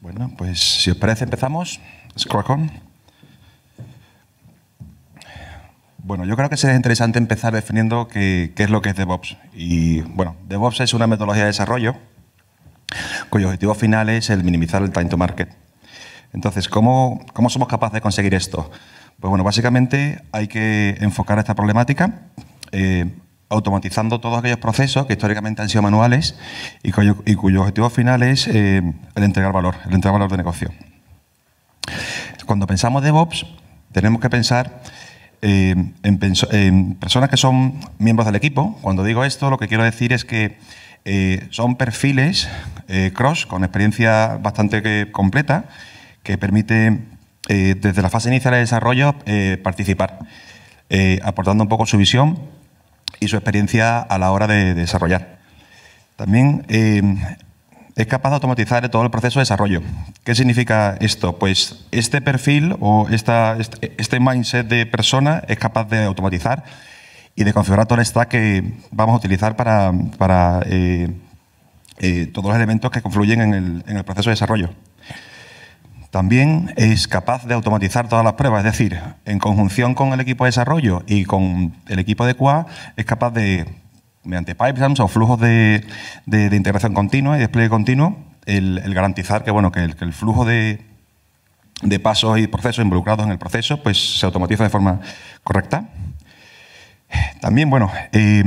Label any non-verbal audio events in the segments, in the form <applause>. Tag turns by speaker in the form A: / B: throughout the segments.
A: bueno, pues si os parece empezamos. on. Bueno, yo creo que sería interesante empezar definiendo qué, es lo que es DevOps. Y bueno, DevOps es una metodología de desarrollo cuyo objetivo final es el minimizar el time to market. Entonces, ¿cómo, somos capaces de conseguir esto? Pues bueno, básicamente hay que enfocar esta problemática eh, automatizando todos aquellos procesos que históricamente han sido manuales y cuyo, objetivo final es eh, el entregar valor, el entregar valor de negocio. Cuando pensamos DevOps, tenemos que pensar eh, en, personas que son miembros del equipo. Cuando digo esto, lo que quiero decir es que eh, son perfiles cross con experiencia bastante completa que permite desde la fase inicial de desarrollo participar, aportando un poco su visión y su experiencia a la hora de desarrollar. También eh, es capaz de automatizar todo el proceso de desarrollo. ¿Qué significa esto? Pues este perfil o este, este mindset de persona es capaz de automatizar y de configurar todo el stack que vamos a utilizar para, eh, eh, todos los elementos que confluyen en el, en el proceso de desarrollo. También es capaz de automatizar todas las pruebas, es decir, en conjunción con el equipo de desarrollo y con el equipo de QA, es capaz de, mediante pipelines o flujos de, integración continua y despliegue continuo, el, garantizar que, bueno, que el, flujo de, pasos y procesos involucrados en el proceso, pues se automatiza de forma correcta. También, bueno, eh,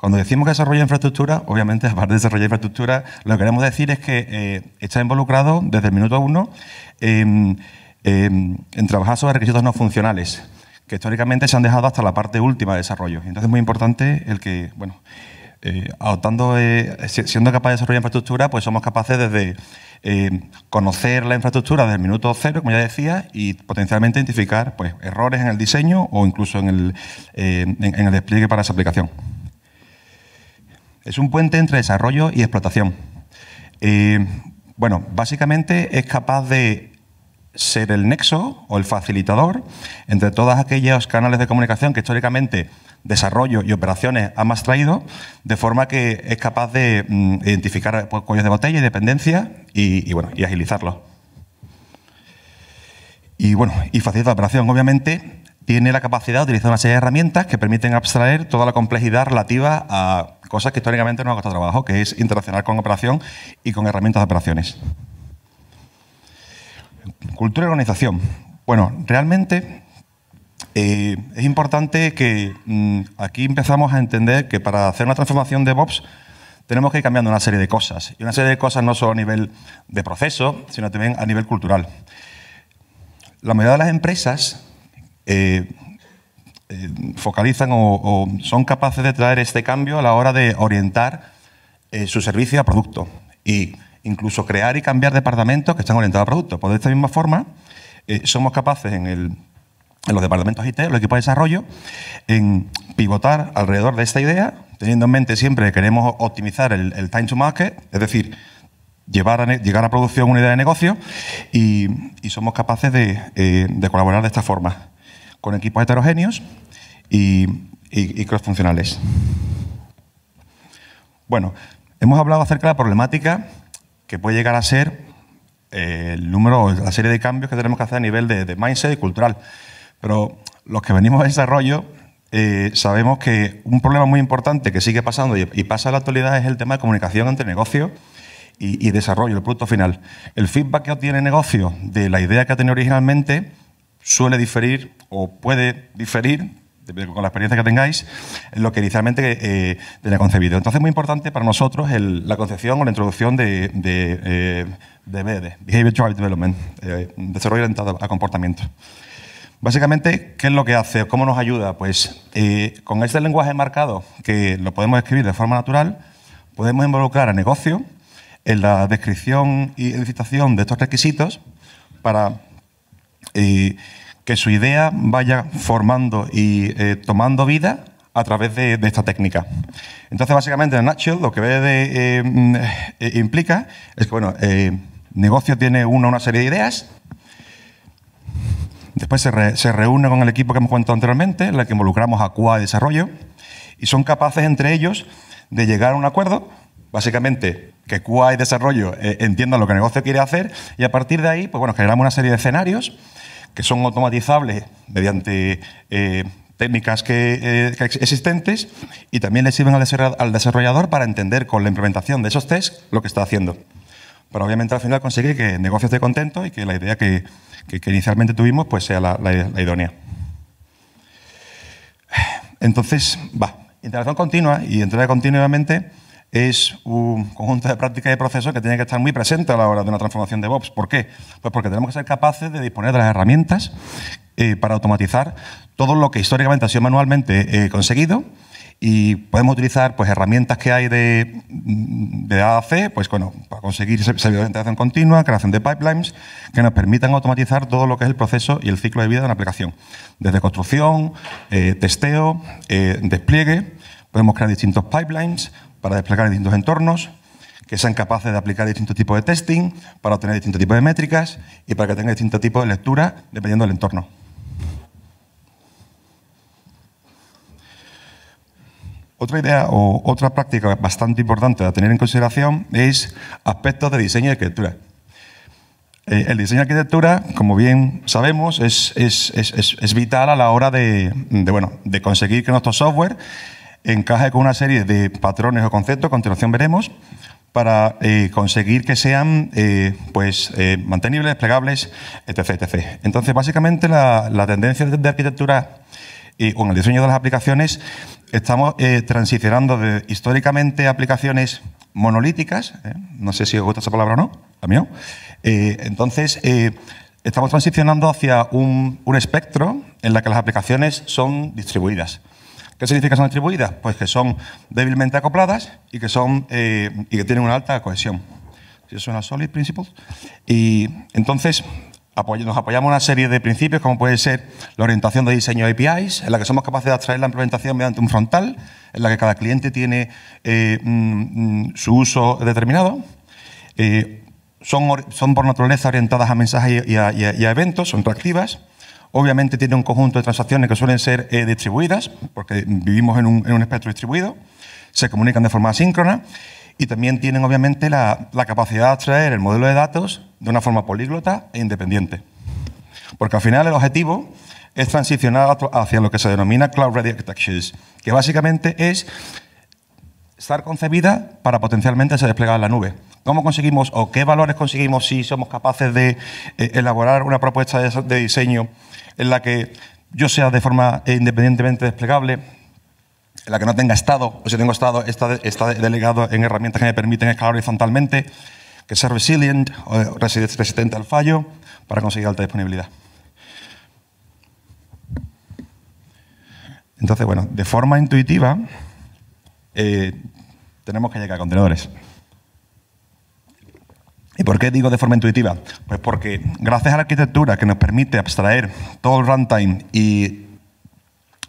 A: cuando decimos que desarrolla infraestructura, obviamente, <laughs> aparte de desarrollar infraestructura, lo que queremos decir es que eh, está involucrado desde el minuto uno en, trabajar sobre requisitos no funcionales, que históricamente se han dejado hasta la parte última de desarrollo. Entonces, es muy importante el que, bueno, eh, adoptando, eh, siendo capaz de desarrollar infraestructura, pues somos capaces de conocer la infraestructura desde el minuto cero, como ya decía, y potencialmente identificar pues, errores en el diseño o incluso en el, en el despliegue para esa aplicación. Es un puente entre desarrollo y explotación. Eh, bueno, básicamente es capaz de ser el nexo o el facilitador entre todos aquellos canales de comunicación que históricamente desarrollo y operaciones ha más traído, de forma que es capaz de mm, identificar pues, cuellos de botella y dependencia y, bueno, y agilizarlos. Y bueno, y facilita la operación. Obviamente tiene la capacidad de utilizar una serie de herramientas que permiten abstraer toda la complejidad relativa a cosas que históricamente nos ha costado trabajo, que es interaccionar con operación y con herramientas de operaciones. Cultura y organización. Bueno, realmente eh, es importante que mm, aquí empezamos a entender que para hacer una transformación de DevOps tenemos que ir cambiando una serie de cosas. Y una serie de cosas no solo a nivel de proceso, sino también a nivel cultural. La mayoría de las empresas eh, eh, focalizan o, son capaces de traer este cambio a la hora de orientar eh, su servicio a producto e incluso crear y cambiar departamentos que están orientados a producto. Por pues de esta misma forma, eh, somos capaces en, los departamentos IT, los equipos de desarrollo, en pivotar alrededor de esta idea, teniendo en mente siempre que queremos optimizar el, time to market, es decir, llevar a, llegar a producción una idea de negocio y, somos capaces de colaborar de esta forma con equipos heterogéneos y, y, funcionales Bueno, hemos hablado acerca de la problemática que puede llegar a ser eh, el número, la serie de cambios que tenemos que hacer a nivel de, mindset y cultural. Pero los que venimos a desarrollo eh, sabemos que un problema muy importante que sigue pasando y, pasa en la actualidad es el tema de comunicación entre negocio y, y desarrollo, el producto final. El feedback que obtiene el negocio de la idea que ha tenido originalmente suele diferir o puede diferir con la experiencia que tengáis, lo que inicialmente eh, tenía concebido. Entonces es muy importante para nosotros la concepción o la introducción de, de, eh, Behavior Development, eh, desarrollo orientado a comportamiento. Básicamente, ¿qué es lo que hace? ¿Cómo nos ayuda? Pues eh, con este lenguaje marcado, que lo podemos escribir de forma natural, podemos involucrar a negocio en la descripción y licitación de estos requisitos para que su idea vaya formando y eh, tomando vida a través de, esta técnica. Entonces, básicamente, en Nutshell lo que eh, eh, implica es que, bueno, negocio tiene una serie de ideas, después se, reúne con el equipo que hemos contado anteriormente, en el que involucramos a QA y desarrollo, y son capaces entre ellos de llegar a un acuerdo, básicamente que QA y desarrollo entiendan lo que el negocio quiere hacer, y a partir de ahí, pues bueno, generamos una serie de escenarios que son automatizables mediante eh, técnicas que, eh, existentes y también le sirven al desarrollador para entender con la implementación de esos tests lo que está haciendo. Pero obviamente al final conseguir que el negocio esté contento y que la idea que, inicialmente tuvimos pues sea la, idónea. Entonces, va, interacción continua y entrega continuamente es un conjunto de prácticas y procesos que tiene que estar muy presente a la hora de una transformación de DevOps. ¿Por qué? Pues porque tenemos que ser capaces de disponer de las herramientas eh, para automatizar todo lo que históricamente ha sido manualmente eh, conseguido y podemos utilizar pues, herramientas que hay de, de A a C pues, para conseguir servidores de integración continua, creación de pipelines, que nos permitan automatizar todo lo que es el proceso y el ciclo de vida de una aplicación. Desde construcción, eh, testeo, despliegue, podemos crear distintos pipelines, para desplegar en distintos entornos, que sean capaces de aplicar distintos tipos de testing para obtener distintos tipos de métricas y para que tengan distintos tipos de lectura dependiendo del entorno. Otra idea o otra práctica bastante importante a tener en consideración es aspectos de diseño y arquitectura. Eh, el diseño y arquitectura, como bien sabemos, es, vital a la hora de, bueno, de conseguir que nuestro software encaje con una serie de patrones o conceptos, a continuación veremos, para eh, conseguir que sean eh, pues, eh, mantenibles, plegables, etc, Entonces, básicamente, la, tendencia de, arquitectura y con el diseño de las aplicaciones estamos transicionando de, históricamente aplicaciones monolíticas, no sé si os gusta esa palabra o no, a mí no, entonces estamos transicionando hacia un, un espectro en la que las aplicaciones son distribuidas. ¿Qué significa que son atribuidas? Pues que son débilmente acopladas y que, son, eh, y que tienen una alta cohesión. Eso suena solid principles. Y entonces nos apoyamos en una serie de principios como puede ser la orientación de diseño de APIs, en la que somos capaces de atraer la implementación mediante un frontal, en la que cada cliente tiene eh, mm, su uso determinado. Eh, son, son, por naturaleza orientadas a mensajes y a eventos, son reactivas. Obviamente tiene un conjunto de transacciones que suelen ser eh, distribuidas, porque vivimos en un, espectro distribuido, se comunican de forma asíncrona y también tienen obviamente la, capacidad de extraer el modelo de datos de una forma políglota e independiente. Porque al final el objetivo es transicionar hacia lo que se denomina Cloud Ready Architectures, que básicamente es estar concebida para potencialmente ser desplegada en la nube. ¿Cómo conseguimos o qué valores conseguimos si somos capaces de eh, elaborar una propuesta de, diseño en la que yo sea de forma independientemente desplegable, en la que no tenga estado, o si tengo estado está, delegado en herramientas que me permiten escalar horizontalmente, que sea resilient o resistente al fallo para conseguir alta disponibilidad? Entonces, bueno, de forma intuitiva eh, tenemos que llegar a contenedores. ¿Y por qué digo de forma intuitiva? Pues porque gracias a la arquitectura que nos permite abstraer todo el runtime y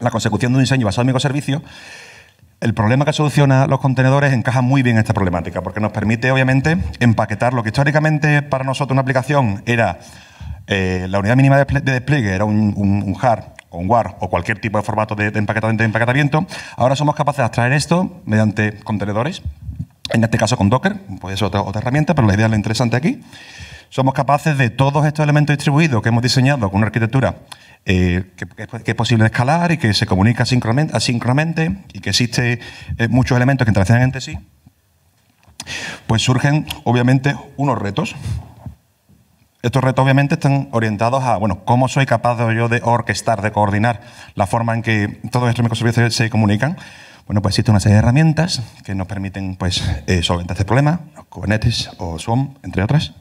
A: la consecución de un diseño basado en microservicios, el problema que soluciona los contenedores encaja muy bien esta problemática, porque nos permite, obviamente, empaquetar lo que históricamente para nosotros una aplicación era eh, la unidad mínima de despliegue, era un, un, hard o un WAR o cualquier tipo de formato de, empaquetamiento, empaquetamiento. Ahora somos capaces de abstraer esto mediante contenedores, en este caso con Docker, puede ser otra, herramienta, pero la idea es lo interesante aquí. Somos capaces de todos estos elementos distribuidos que hemos diseñado con una arquitectura eh, que, es posible escalar y que se comunica asíncronamente y que existe eh, muchos elementos que interaccionan entre sí, pues surgen obviamente unos retos. Estos retos obviamente están orientados a, bueno, cómo soy capaz yo de orquestar, de coordinar la forma en que todos estos microservicios se comunican bueno, pues existe una serie de herramientas que nos permiten pues, eh, solventar este problema, Kubernetes o Swarm, entre otras.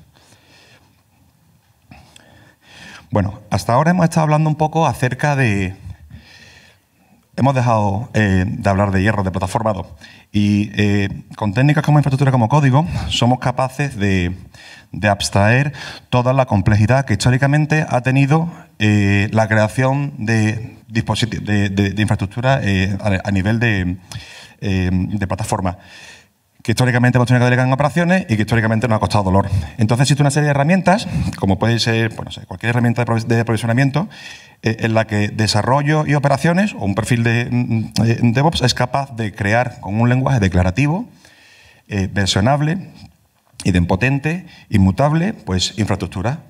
A: Bueno, hasta ahora hemos estado hablando un poco acerca de Hemos dejado eh, de hablar de hierro, de plataforma 2. Y eh, con técnicas como infraestructura como código, somos capaces de, abstraer toda la complejidad que históricamente ha tenido eh, la creación de, de, de infraestructura a nivel de, plataforma que históricamente hemos tenido que delegar en operaciones y que históricamente nos ha costado dolor. Entonces existe una serie de herramientas, como puede ser cualquier herramienta de aprovisionamiento, eh, en la que desarrollo y operaciones, o un perfil de, mm, DevOps, es capaz de crear con un lenguaje declarativo, y eh, versionable, idempotente, inmutable, pues infraestructura.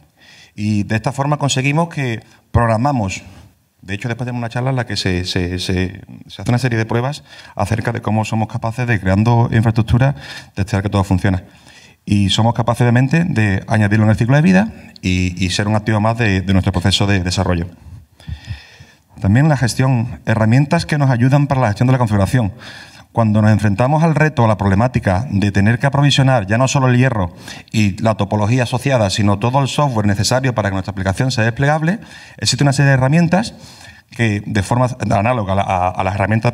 A: Y de esta forma conseguimos que programamos de hecho, después tenemos una charla en la que se, hace una serie de pruebas acerca de cómo somos capaces de, creando infraestructura, testear que todo funciona. Y somos capaces, mente de añadirlo en el ciclo de vida y, ser un activo más de, de nuestro proceso de desarrollo. También la gestión, herramientas que nos ayudan para la gestión de la configuración. Cuando nos enfrentamos al reto, a la problemática de tener que aprovisionar ya no solo el hierro y la topología asociada, sino todo el software necesario para que nuestra aplicación sea desplegable, existe una serie de herramientas que de forma análoga a, las herramientas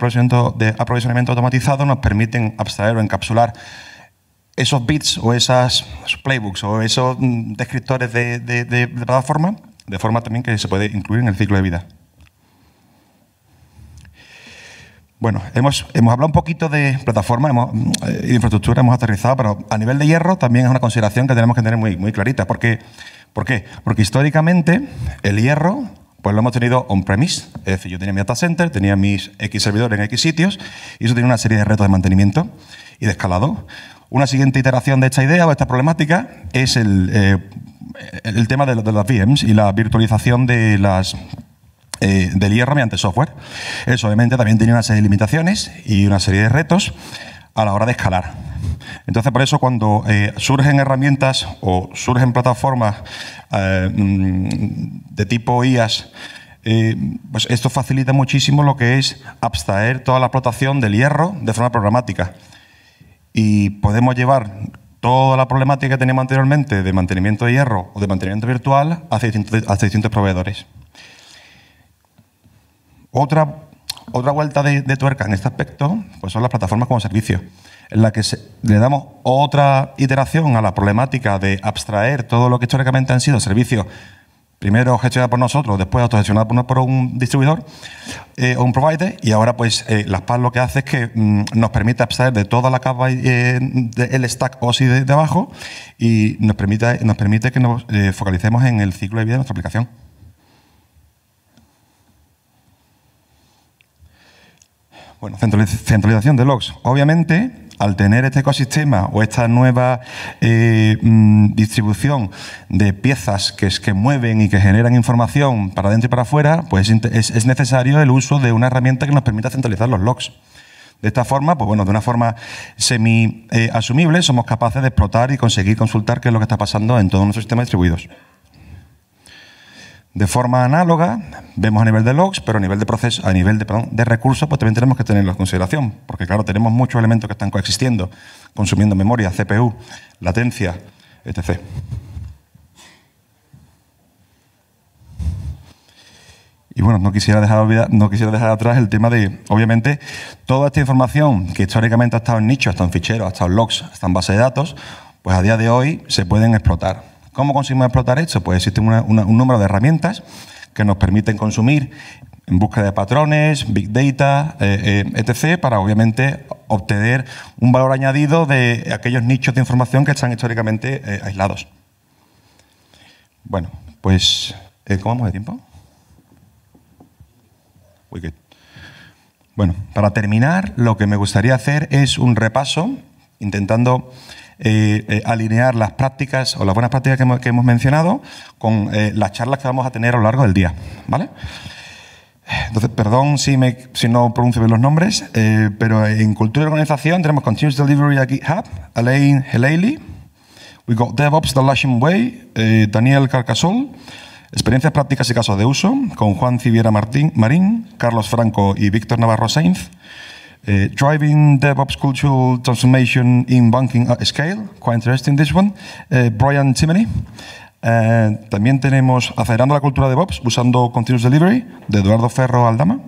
A: de aprovisionamiento, automatizado nos permiten abstraer o encapsular esos bits o esas playbooks o esos mm, descriptores de, de plataforma de forma también que se puede incluir en el ciclo de vida. Bueno, hemos, hemos hablado un poquito de plataforma de eh, infraestructura, hemos aterrizado, pero a nivel de hierro también es una consideración que tenemos que tener muy, muy clarita. ¿Por qué? ¿Por qué? Porque históricamente el hierro pues lo hemos tenido on-premise, es decir, yo tenía mi data center, tenía mis X servidores en X sitios, y eso tiene una serie de retos de mantenimiento y de escalado. Una siguiente iteración de esta idea o esta problemática es el, eh, el tema de, de, las VMs y la virtualización de las eh, del hierro mediante software. Eso obviamente también tiene una serie de limitaciones y una serie de retos a la hora de escalar. Entonces, por eso cuando eh, surgen herramientas o surgen plataformas eh, mm, de tipo IAS, pues esto facilita muchísimo lo que es abstraer toda la explotación del hierro de forma programática. Y podemos llevar toda la problemática que teníamos anteriormente de mantenimiento de hierro o de mantenimiento virtual a 600 hacia distintos proveedores. Otra, otra vuelta de, tuerca en este aspecto pues son las plataformas como servicios, en la que le damos otra iteración a la problemática de abstraer todo lo que históricamente han sido servicios, primero gestionados por nosotros, después autogestionados por, un distribuidor eh, o un provider, y ahora pues eh, la las lo que hace es que mm, nos permite abstraer de toda la capa eh, del stack OSI de, de, abajo y nos permite, nos permite que nos focalicemos en el ciclo de vida de nuestra aplicación. Bueno, centralización de logs. Obviamente, al tener este ecosistema o esta nueva eh, mm, distribución de piezas que, es, que mueven y que generan información para dentro y para afuera, pues es, necesario el uso de una herramienta que nos permita centralizar los logs. De esta forma, pues bueno, de una forma semi-asumible, eh, somos capaces de explotar y conseguir consultar qué es lo que está pasando en todos nuestros sistemas distribuidos. De forma análoga, vemos a nivel de logs, pero a nivel de proceso, a nivel de, recursos, pues también tenemos que tenerlo en consideración, porque claro, tenemos muchos elementos que están coexistiendo, consumiendo memoria, CPU, latencia, etc. Y bueno, no quisiera dejar, no quisiera dejar atrás el tema de, obviamente, toda esta información que históricamente ha estado en nichos, ha estado en ficheros, ha estado en logs, ha estado en bases de datos, pues a día de hoy se pueden explotar ¿Cómo conseguimos explotar esto? Pues existe un número de herramientas que nos permiten consumir en búsqueda de patrones, big data, eh, eh, etc., para obviamente obtener un valor añadido de aquellos nichos de información que están históricamente eh, aislados. Bueno, pues, ¿cómo vamos de tiempo? Bueno, para terminar, lo que me gustaría hacer es un repaso, intentando eh, eh, alinear las prácticas o las buenas prácticas que hemos, mencionado con eh, las charlas que vamos a tener a lo largo del día. ¿Vale? Entonces, perdón si, no pronuncio bien los nombres, pero en cultura y organización tenemos Continuous Delivery a GitHub, Alain Helayli, we got DevOps The Lashing Way, Daniel Carcasol, Experiencias prácticas y casos de uso con Juan Civiera Martín, Marín, Carlos Franco y Víctor Navarro Sainz. Uh, driving DevOps cultural transformation in banking at scale, quite interesting this one. Uh, Brian Timoney. Uh, también tenemos Acelerando la cultura de DevOps usando Continuous Delivery de Eduardo Ferro Aldama.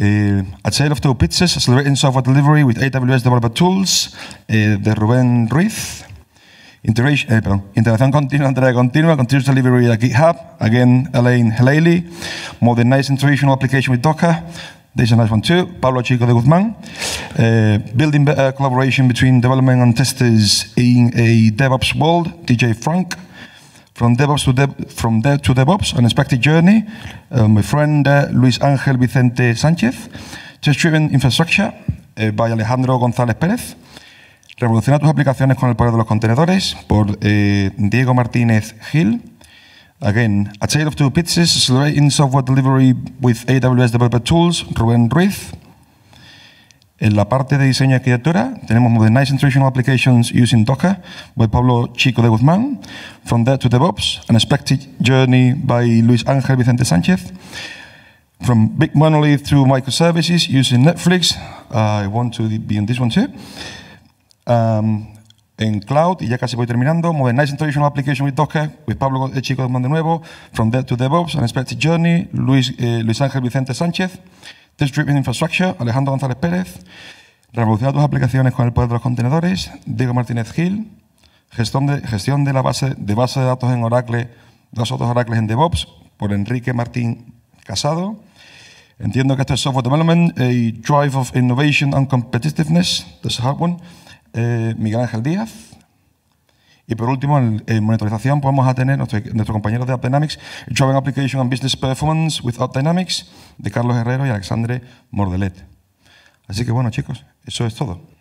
A: Uh, a Tale of Two Pizzas, Accelerating Software Delivery with AWS Developer Tools uh, de Rubén Ruiz. Integration, eh, perdón, integración continua, entrega continua, continuous delivery at GitHub. Again, Elaine Haley. Modernizing traditional application with Docker. nice one too, Pablo Chico de Guzmán, eh, building uh, collaboration between development and testers in a DevOps world, DJ Frank, from DevOps to Dev, from Dev to DevOps, an expected journey, uh, my friend uh, Luis Ángel Vicente Sánchez, test-driven infrastructure eh, by Alejandro González Pérez, revolucionar tus aplicaciones con el poder de los contenedores por eh, Diego Martínez Gil, Again, A Tale of Two Pizzas, in Software Delivery with AWS Developer Tools, Rubén Ruiz. En la parte de diseño y arquitectura tenemos Modernizing Traditional Applications Using Docker by Pablo Chico de Guzmán. From there to DevOps, An Expected Journey by Luis Ángel Vicente Sánchez. From Big Monolith to Microservices using Netflix. Uh, I want to be on this one too. Um, en cloud, y ya casi voy terminando, Modernizing Traditional Application with Docker, with Pablo Chico de nuevo, From Dev to DevOps, An Expected Journey, eh, Luis, Ángel Vicente Sánchez, Test Infrastructure, Alejandro González Pérez, Revolucionar tus aplicaciones con el poder de los contenedores, Diego Martínez Gil, Gestión de, gestión de la base de, base de datos en Oracle, dos otros Oracles en DevOps, por Enrique Martín Casado. Entiendo que esto es Software Development, a eh, Drive of Innovation and Competitiveness, the hard one. Eh, Miguel Ángel Díaz. Y por último, en, monitorización vamos a tener nuestro, compañero de AppDynamics, Job Application and Business Performance with AppDynamics, de Carlos Herrero y Alexandre Mordelet. Así que bueno, chicos, eso es todo.